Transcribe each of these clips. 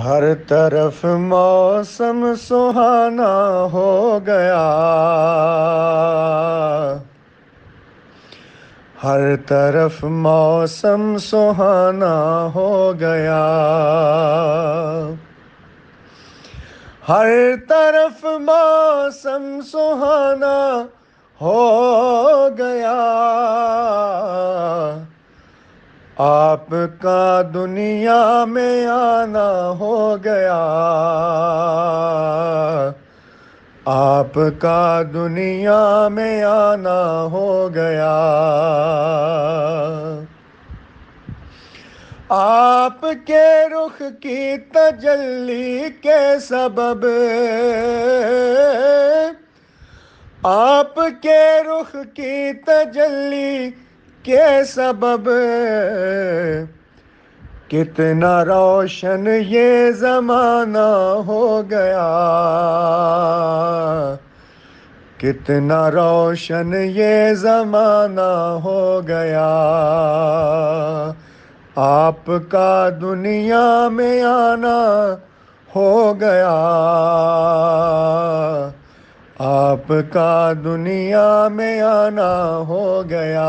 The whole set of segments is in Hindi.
हर तरफ मौसम सुहाना हो गया हर तरफ मौसम सुहाना हो गया हर तरफ मौसम सुहाना हो गया आपका दुनिया में आना हो गया आपका दुनिया में आना हो गया आपके रुख की तजल्ली के सबब आपके रुख की तजल्ली के सबब कितना रोशन ये जमाना हो गया कितना रोशन ये जमाना हो गया आपका दुनिया में आना हो गया आपका दुनिया में आना हो गया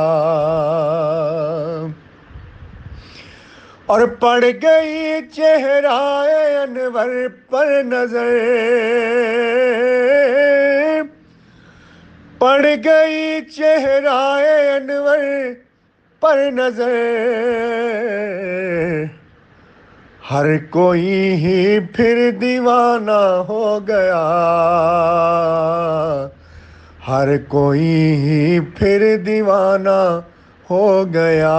और पड़ गई चेहरा अनवर पर नजर पड़ गई चेहरा अनवर पर नजर हर कोई ही फिर दीवाना हो गया हर कोई ही फिर दीवाना हो गया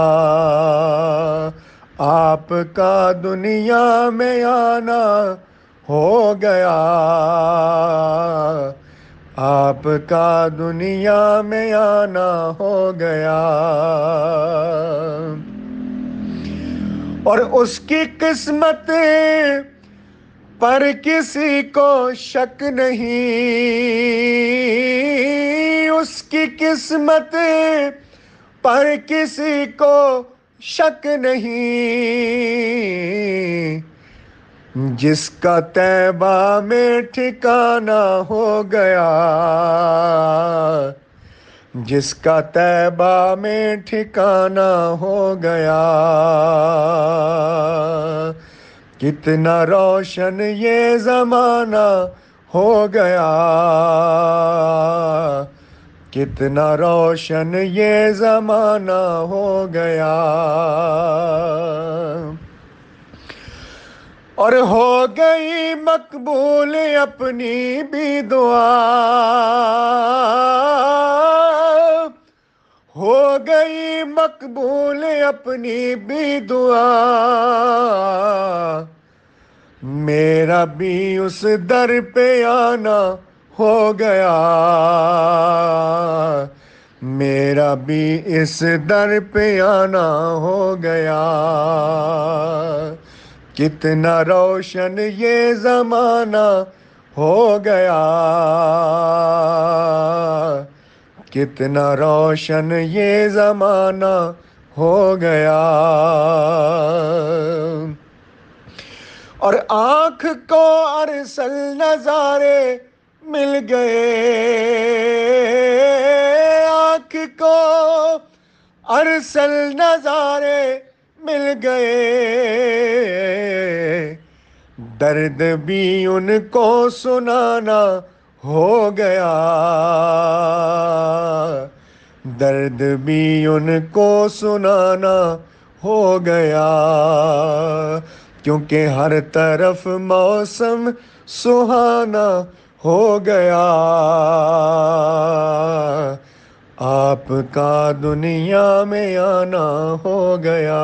आपका दुनिया में आना हो गया आपका दुनिया में आना हो गया और उसकी किस्मत पर किसी को शक नहीं उसकी किस्मत पर किसी को शक नहीं जिसका तैबा में ठिकाना हो गया जिसका तैबा में ठिकाना हो गया कितना रोशन ये ज़माना हो गया कितना रोशन ये ज़माना हो गया और हो गई मकबूल अपनी भी दुआ हो गई मकबूल अपनी भी दुआ मेरा भी उस दर पे आना हो गया मेरा भी इस दर पे आना हो गया कितना रोशन ये ज़माना हो गया कितना रोशन ये ज़माना हो गया और आंख को अरसल नजारे मिल गए आंख को अरसल नजारे मिल गए दर्द भी उनको सुनाना हो गया दर्द भी उनको सुनाना हो गया क्योंकि हर तरफ मौसम सुहाना हो गया आपका दुनिया में आना हो गया